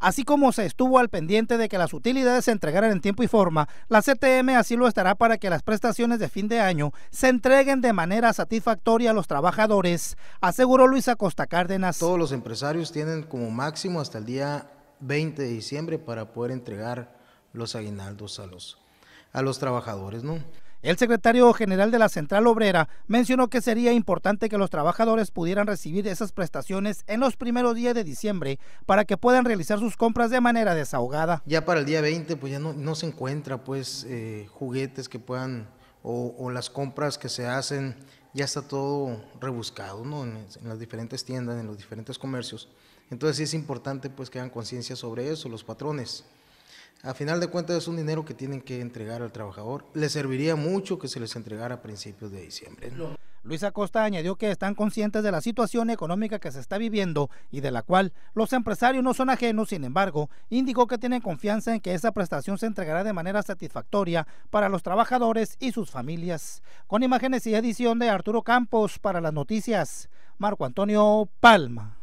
Así como se estuvo al pendiente de que las utilidades se entregaran en tiempo y forma, la CTM así lo estará para que las prestaciones de fin de año se entreguen de manera satisfactoria a los trabajadores, aseguró Luisa Costa Cárdenas. Todos los empresarios tienen como máximo hasta el día 20 de diciembre para poder entregar los aguinaldos a los, a los trabajadores, ¿no? El secretario general de la Central Obrera mencionó que sería importante que los trabajadores pudieran recibir esas prestaciones en los primeros días de diciembre para que puedan realizar sus compras de manera desahogada. Ya para el día 20 pues ya no, se encuentra pues eh, juguetes que puedan o, las compras que se hacen ya está todo rebuscado en, las diferentes tiendas, en los diferentes comercios. Entonces sí es importante pues que hagan conciencia sobre eso los patrones. A final de cuentas es un dinero que tienen que entregar al trabajador. Le serviría mucho que se les entregara a principios de diciembre. Luisa Luis Acosta añadió que están conscientes de la situación económica que se está viviendo y de la cual los empresarios no son ajenos, sin embargo, indicó que tienen confianza en que esa prestación se entregará de manera satisfactoria para los trabajadores y sus familias. Con imágenes y edición de Arturo Campos para las noticias, Marco Antonio Palma.